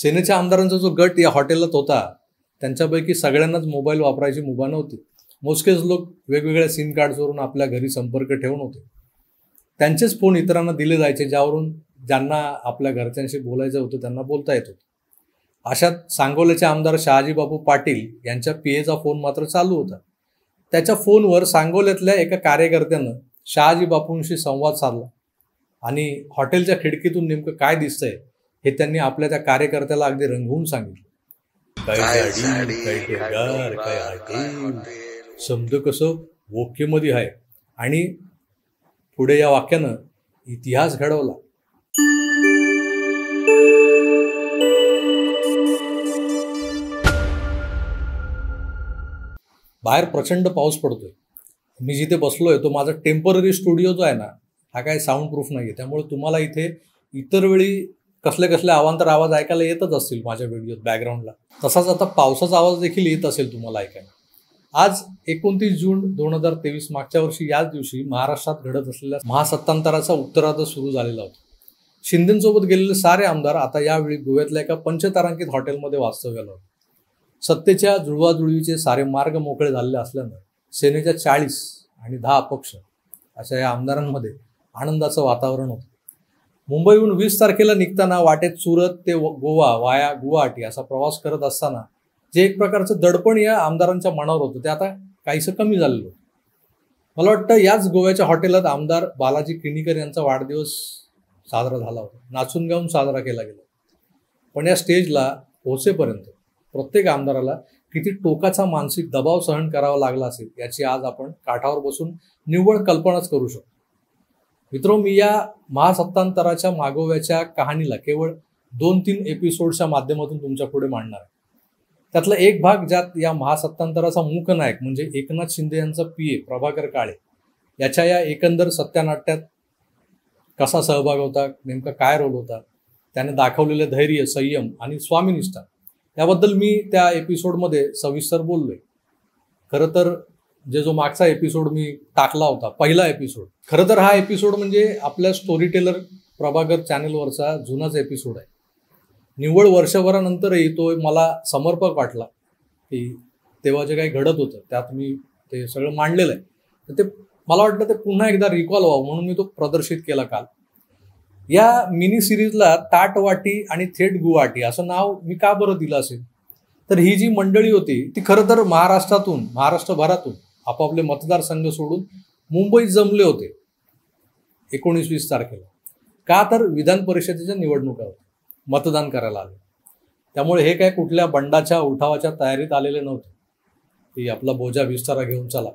सेनेच्या आमदारांचा जो गट या हॉटेलात होता त्यांच्यापैकी सगळ्यांनाच मोबाईल वापरायची मुभा नव्हती मोजकेच लोक वेगवेगळ्या सिम कार्ड्सवरून आपल्या घरी संपर्क ठेवून होते त्यांचेच फोन इतरांना दिले जायचे ज्यावरून ज्यांना आपल्या घरच्यांशी बोलायचं होतं त्यांना बोलता येत होतं अशात सांगोल्याचे आमदार शहाजी बापू पाटील यांच्या पी एचा फोन मात्र चालू होता त्याच्या फोनवर सांगोल्यातल्या एका कार्यकर्त्यानं शहाजीबापूंशी बापूंशी संवाद साधला आणि हॉटेलच्या खिडकीतून नेमकं काय दिसतंय हे त्यांनी आपल्या त्या कार्यकर्त्याला अगदी रंगवून सांगितलं काय काय शब्द कसं आहे आणि पुढे या वाक्यानं इतिहास घडवला बाहेर प्रचंड पाऊस पडतोय मी जिथे बसलो आहे तो माझा टेम्पररी स्टुडिओ जो आहे ना हा काय साऊंड प्रूफ नाही आहे त्यामुळे तुम्हाला इथे इतर वेळी कसले कसले आवांतर आवाज ऐकायला येतच असतील माझ्या व्हिडिओत बॅकग्राऊंडला तसाच आता पावसाचा आवाज देखील येत असेल तुम्हाला ऐकायला आज एकोणतीस जून दोन हजार तेवीस मागच्या वर्षी याच दिवशी महाराष्ट्रात घडत असलेल्या महासत्तांतराचा उत्तरार्ध सुरू झालेला होता शिंदेसोबत गेलेले सारे आमदार आता यावेळी गोव्यातल्या एका पंचतारांकित हॉटेलमध्ये वास्तव्याला होते सत्तेच्या जुळवाजुळवीचे सारे मार्ग मोकळे झालेले असल्यानं सेनेच्या चाळीस आणि दहा अपक्ष अशा या आमदारांमध्ये आनंदाचं वातावरण होतं मुंबईहून वीस तारखेला निघताना वाटेत सुरत ते गोवा वाया गुवाहाटी असा प्रवास करत असताना जे एक प्रकारचं दडपण या आमदारांच्या मनावर होतं ते आता काहीसं कमी झालेलं होतं मला वाटतं याच गोव्याच्या हॉटेलात आमदार बालाजी किणीकर यांचा वाढदिवस साजरा झाला होता नाचून गाऊन साजरा केला गेला पण या स्टेजला पोहोचेपर्यंत प्रत्येक आमदाराला किती टोकाचा मानसिक दबाव सहन करावा लागला असेल याची आज आपण काठावर बसून निव्वळ कल्पनाच करू शकतो मित्रो मी या महासत्तांतराच्या मागोव्याच्या कहाणीला केवळ दोन तीन एपिसोडच्या माध्यमातून तुमच्या पुढे मांडणार आहे त्यातला एक भाग ज्यात या महासत्तांतराचा मुख नायक म्हणजे एकनाथ शिंदे यांचा पी ए प्रभाकर काळे याच्या या एकंदर सत्यानाट्यात कसा सहभाग होता नेमका काय रोल होता त्याने दाखवलेले धैर्य संयम आणि स्वामीनिष्ठा याबद्दल मी त्या एपिसोडमध्ये सविस्तर बोललोय खरं तर जे म्हणजे जो मागचा एपिसोड मी टाकला होता पहिला एपिसोड खरं तर हा एपिसोड म्हणजे आपल्या स्टोरी टेलर प्रभाकर चॅनलवरचा जुनाच एपिसोड आहे निव्वळ वर्षभरानंतरही तो मला समर्पक वाटला की तेव्हा जे काही घडत होतं त्यात मी ते सगळं मांडलेलं आहे तर ते मला वाटलं ते पुन्हा एकदा रिकॉल व्हावं म्हणून मी तो प्रदर्शित केला काल या मिनी सिरीजला ताटवाटी आणि थेट गुवाहाटी असं नाव मी का बरं दिलं असेल तर ही जी मंडळी होती ती खरं तर महाराष्ट्रातून महाराष्ट्रभरातून आपापले मतदारसंघ सोडून मुंबईत जमले होते एकोणीस वीस तारखेला का तर विधान परिषदेच्या निवडणुका होत्या मतदान करायला आले त्यामुळे हे काय कुठल्या बंडाच्या उठावाच्या तयारीत आलेले नव्हते ते आपला बोजा विस्तारा घेऊन चला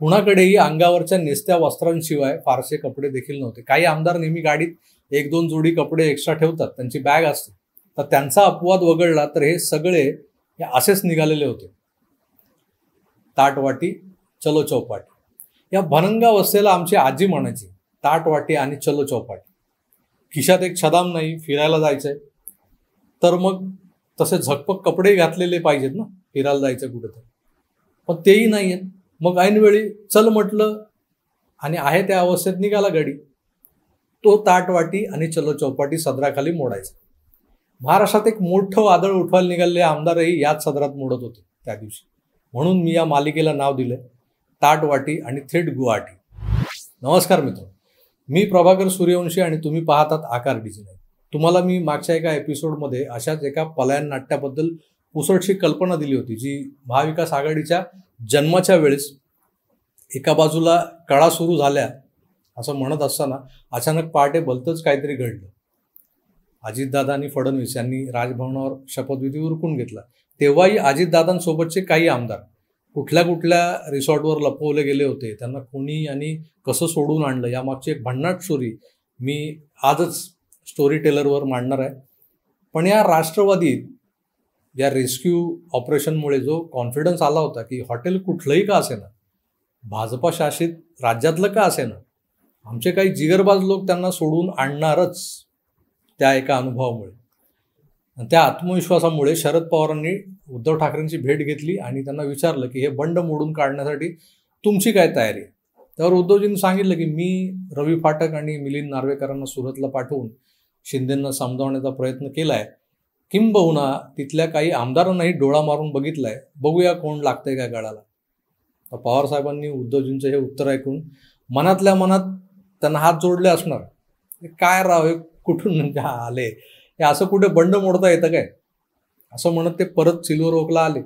कुणाकडेही अंगावरच्या नेसत्या वस्त्रांशिवाय फारसे कपडे देखील नव्हते काही आमदार नेहमी गाडीत एक दोन जोडी कपडे एक्स्ट्रा ठेवतात त्यांची बॅग असते तर त्यांचा अपवाद वगळला तर हे सगळे हे असेच निघालेले होते ताटवाटी चलो चौपाट या वस्तेला आमची आजी म्हणायची ताट आणि चलो चौपाट खिशात एक छदाम नाही फिरायला जायचंय तर मग तसे झकपक कपडे घातलेले पाहिजेत ना फिरायला जायचं कुठेतरी मग पण तेही नाही आहेत मग ऐनवेळी चल म्हटलं आणि आहे त्या अवस्थेत निघाला गाडी तो ताटवाटी आणि चलो चौपाटी सदराखाली मोडायचा महाराष्ट्रात एक मोठं वादळ उठवायला निघालेले आमदारही याच सदरात मोडत होते त्या दिवशी म्हणून मी या मालिकेला नाव दिलं ताटवाटी आणि थेट गुवाहाटी नमस्कार मित्र मी प्रभाकर सूर्यवंशी आणि तुम्ही पाहतात आकार डिझाईन तुम्हाला मी मागच्या एका एपिसोडमध्ये अशाच एका पलायन नाट्याबद्दल पुसटशी कल्पना दिली होती जी महाविकास आघाडीच्या जन्माच्या वेळेस एका बाजूला कळा सुरू झाल्या असं म्हणत असताना अचानक पहाटे भलतंच काहीतरी घडलं अजितदादा आणि फडणवीस यांनी राजभवनावर शपथविधी उरकून घेतला तेव्हाही अजितदादांसोबतचे काही आमदार कुठल्या कुठल्या रिसॉर्टवर लपवले गेले होते त्यांना कोणी आणि कसं सोडून आणलं यामागची एक भन्नाट स्टोरी मी आजच स्टोरी टेलरवर मांडणार आहे पण या राष्ट्रवादीत या रेस्क्यू ऑपरेशनमुळे जो कॉन्फिडन्स आला होता की हॉटेल कुठलंही का असेना भाजपा शासित राज्यातलं का असेना आमचे काही जिगरबाज लोक त्यांना सोडून आणणारच त्या एका अनुभवामुळे त्या आत्मविश्वासामुळे शरद पवारांनी उद्धव ठाकरेंची भेट घेतली आणि त्यांना विचारलं की हे बंड मोडून काढण्यासाठी तुमची काय तयारी त्यावर उद्धवजींनी सांगितलं की मी रवी फाटक आणि मिलिंद नार्वेकरांना सुरतला पाठवून शिंदेंना समजावण्याचा प्रयत्न केला आहे किंबहुना तिथल्या काही आमदारांनाही डोळा मारून बघितलाय बघूया कोण लागतंय काय गळाला तर पवारसाहेबांनी उद्धवजींचं हे उत्तर ऐकून मनातल्या मनात त्यांना हात जोडले असणार काय राव हे कुठून आले हे असं कुठे बंड मोडता येतं काय असं म्हणत ते परत सिल्वर ओकला आले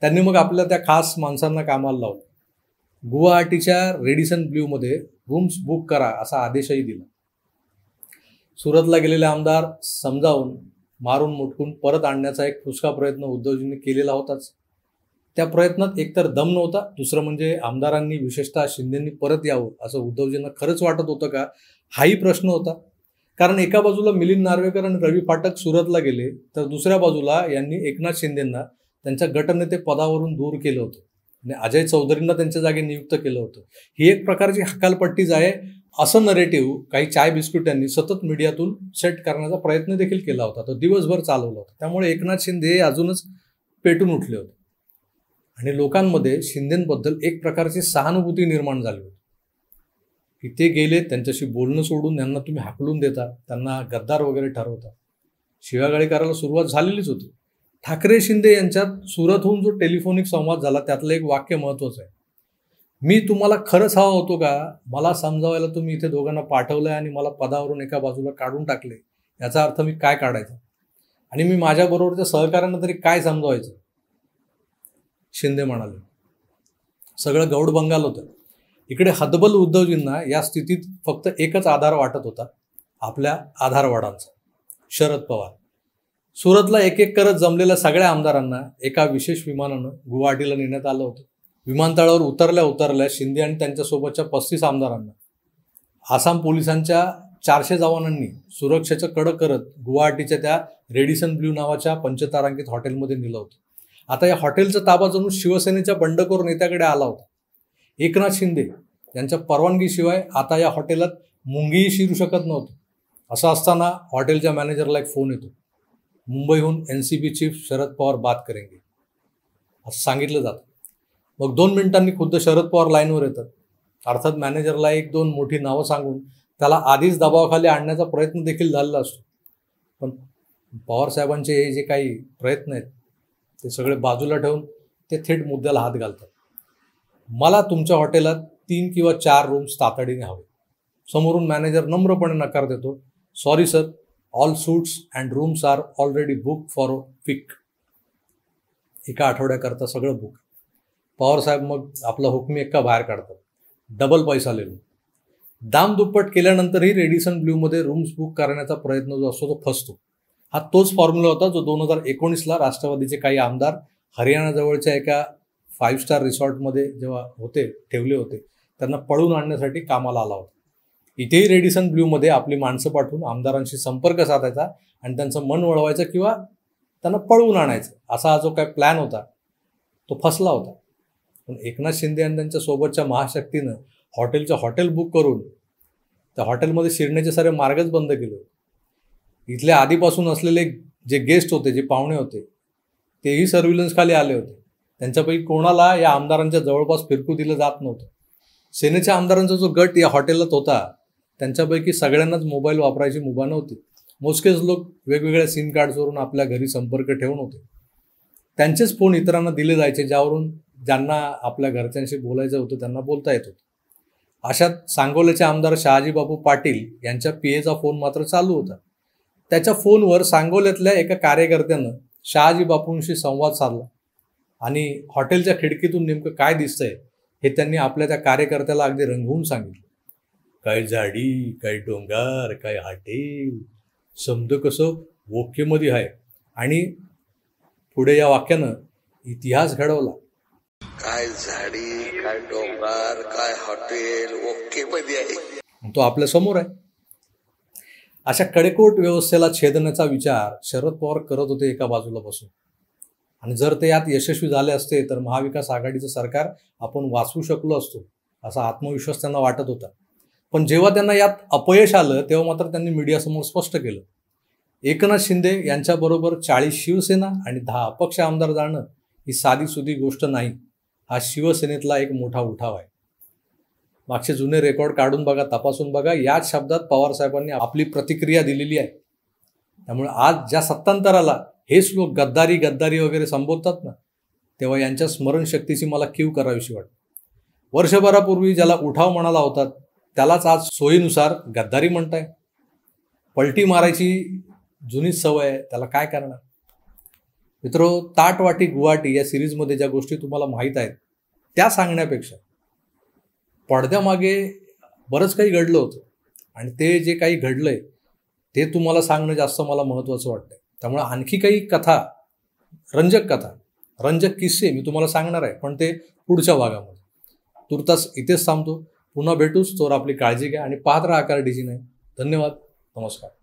त्यांनी मग आपल्या त्या खास माणसांना कामाला लावलं गुवाहाटीच्या रेडिसन ब्ल्यूमध्ये रूम्स बुक करा असा आदेशही दिला सुरतला गेलेले आमदार समजावून मारून मुटकून परत आणण्याचा एक फुसका प्रयत्न उद्धवजींनी केलेला होताच त्या प्रयत्नात एकतर दम नव्हता दुसरं म्हणजे आमदारांनी विशेषतः शिंदेंनी परत यावं असं उद्धवजींना खरंच वाटत होतं का हाही प्रश्न होता कारण एका बाजूला मिलिंद नार्वेकर आणि रवी फाटक सुरतला गेले तर दुसऱ्या बाजूला यांनी एकनाथ शिंदेंना त्यांच्या गटनेते पदावरून दूर केलं होतं आणि अजय चौधरींना त्यांच्या जागी नियुक्त केलं होतं ही एक प्रकारची हकालपट्टीच आहे असं नरेटिव्ह काही चाय यांनी सतत मीडियातून सेट करण्याचा प्रयत्न देखील केला होता तो दिवसभर चालवला होता त्यामुळे एकनाथ शिंदे हे अजूनच पेटून उठले होते आणि लोकांमध्ये शिंदेंबद्दल एक प्रकारची सहानुभूती निर्माण झाली होती की ते गेले त्यांच्याशी बोलणं सोडून त्यांना तुम्ही हाकलून देता त्यांना गद्दार वगैरे ठरवता शिवागाळी करायला सुरुवात झालेलीच होती ठाकरे शिंदे यांच्यात सुरतहून जो टेलिफोनिक संवाद झाला त्यातलं एक वाक्य महत्त्वाचं आहे मी तुम्हाला खरंच हवा होतो का मला समजावायला तुम्ही इथे दोघांना पाठवलं आणि मला पदावरून एका बाजूला काढून टाकले याचा अर्थ मी काय काढायचा आणि मी माझ्याबरोबरच्या सहकाऱ्यांना तरी काय समजवायचं शिंदे म्हणाले सगळं गौड बंगाल होतं इकडे हदबल उद्धवजींना या स्थितीत फक्त एकच आधार वाटत होता आपल्या आधारवाडांचा शरद पवार सुरतला एक एक करत जमलेल्या सगळ्या आमदारांना एका विशेष विमानानं गुवाहाटीला नेण्यात आलं होतं विमानतळावर उतरल्या उतरल्या शिंदे आणि त्यांच्यासोबतच्या पस्तीस आमदारांना आसाम पोलिसांच्या चारशे जवानांनी सुरक्षेचं कडक करत गुवाहाटीच्या त्या रेडिसन ब्ल्यू नावाच्या पंचतारांकित हॉटेलमध्ये नेलं होतं आता या हॉटेलचा ताबा जणू शिवसेनेच्या बंडखोर नेत्याकडे आला होता एकनाथ शिंदे यांच्या परवानगीशिवाय आता या हॉटेलात मुंगीही शिरू शकत नव्हतो असं असताना हॉटेलच्या मॅनेजरला एक फोन येतो मुंबईहून N C B chief Sharad Pawar बात करेंगे असं सांगितलं जातं मग दोन मिनिटांनी खुद्द शरद पवार लाईनवर येतात अर्थात मॅनेजरला एक दोन मोठी नावं सांगून त्याला आधीच दबावाखाली आणण्याचा प्रयत्न देखील झालेला असतो पण पवारसाहेबांचे हे जे काही प्रयत्न आहेत ते सगळे बाजूला ठेवून ते थेट मुद्द्याला हात घालतात मला तुमच्या हॉटेलात तीन किंवा चार रूम्स तातडीने हवे समोरून मॅनेजर नम्रपणे नकार देतो sorry sir all suits and rooms are already book for week एका आठवड्याकरता सगळं बुक साहेब मग आपला हुकमी एक्का बाहेर काढतात डबल पैसा लिहून दाम दुप्पट केल्यानंतरही रेडिसन ब्ल्यूमध्ये रूम्स बुक करण्याचा प्रयत्न जो असतो तो फसतो हा तोच फॉर्म्युला होता जो दोन हजार एकोणीसला राष्ट्रवादीचे काही आमदार हरियाणाजवळच्या एका फाईव्ह स्टार रिसॉर्टमध्ये जेव्हा होते ठेवले होते त्यांना पळून आणण्यासाठी कामाला आला होता इथेही रेडिसन ब्ल्यूमध्ये आपली माणसं पाठवून आमदारांशी संपर्क साधायचा आणि त्यांचं मन वळवायचं किंवा त्यांना पळवून आणायचं असा जो काय प्लॅन होता तो फसला होता पण एकनाथ शिंदे आणि त्यांच्या सोबतच्या महाशक्तीनं हॉटेलचं हॉटेल बुक करून त्या हॉटेलमध्ये शिरण्याचे सारे मार्गच बंद केले होते इथले आधीपासून असलेले जे गेस्ट होते जे पाहुणे होते तेही खाली आले होते त्यांच्यापैकी कोणाला या आमदारांच्या जवळपास फिरकू दिलं जात नव्हतं सेनेच्या आमदारांचा जो गट या हॉटेलात होता त्यांच्यापैकी सगळ्यांनाच मोबाईल वापरायची मुभा नव्हती मोजकेच लोक वेगवेगळ्या सिम कार्ड्सवरून आपल्या घरी संपर्क ठेवून होते त्यांचेच फोन इतरांना दिले जायचे ज्यावरून ज्यांना आपल्या घरच्यांशी बोलायचं होतं त्यांना बोलता येत होतं अशात सांगोल्याचे आमदार शहाजीबापू पाटील यांच्या पी एचा फोन मात्र चालू होता त्याच्या फोनवर सांगोल्यातल्या एका कार्यकर्त्यानं शहाजीबापूंशी संवाद साधला आणि हॉटेलच्या खिडकीतून नेमकं काय दिसतंय हे त्यांनी आपल्या त्या कार्यकर्त्याला अगदी रंगवून सांगितलं काय झाडी काय डोंगर काय हाटेल समज कसं ओकेमध्ये आहे आणि पुढे या वाक्यानं इतिहास घडवला काय झाडी काय डोंगर काय हॉटेल ओकेमध्ये आहे तो आपल्या समोर आहे अशा कडेकोट व्यवस्थेला छेदण्याचा विचार शरद पवार करत होते एका बाजूला बसून आणि जर ते यात यशस्वी झाले असते तर महाविकास आघाडीचं सरकार आपण वाचवू शकलो असतो असा आत्मविश्वास त्यांना वाटत होता पण जेव्हा त्यांना यात अपयश आलं तेव्हा मात्र त्यांनी मीडियासमोर स्पष्ट केलं एकनाथ शिंदे यांच्याबरोबर चाळीस शिवसेना आणि दहा अपक्ष आमदार जाणं ही सुधी गोष्ट नाही हा शिवसेनेतला एक मोठा उठाव आहे मागचे जुने रेकॉर्ड काढून बघा तपासून बघा याच शब्दात पवारसाहेबांनी आपली प्रतिक्रिया दिलेली आहे त्यामुळे आज ज्या सत्तांतराला हे लोक गद्दारी गद्दारी वगैरे संबोधतात ना तेव्हा यांच्या स्मरणशक्तीची मला कीव करावीशी वाटते वर्षभरापूर्वी ज्याला उठाव म्हणाला होता त्यालाच आज सोयीनुसार गद्दारी म्हणताय पलटी मारायची जुनी सवय आहे त्याला काय करणार मित्रो ताटवाटी गुवाटी या सिरीजमध्ये ज्या गोष्टी तुम्हाला माहीत आहेत त्या सांगण्यापेक्षा पडद्यामागे बरंच काही घडलं होतं आणि ते जे काही घडलं आहे ते तुम्हाला सांगणं जास्त मला महत्त्वाचं वाटतं त्यामुळे आणखी काही कथा रंजक कथा रंजक किस्से मी तुम्हाला सांगणार आहे पण ते पुढच्या भागामध्ये तुर्तास इथेच थांबतो पुन्हा भेटूच तोवर आपली काळजी घ्या आणि पात्र आकार डिजी नाही धन्यवाद नमस्कार